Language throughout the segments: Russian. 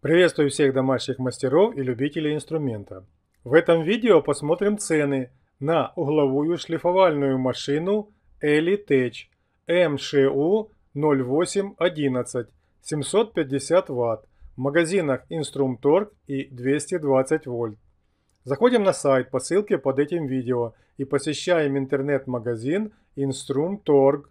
Приветствую всех домашних мастеров и любителей инструмента. В этом видео посмотрим цены на угловую шлифовальную машину Elitech MSHU 0811 750 Вт в магазинах Инструмторг и 220 вольт. Заходим на сайт по ссылке под этим видео и посещаем интернет-магазин Инструмторг.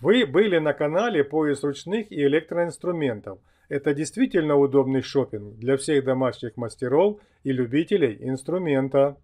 Вы были на канале «Пояс ручных и электроинструментов». Это действительно удобный шопинг для всех домашних мастеров и любителей инструмента.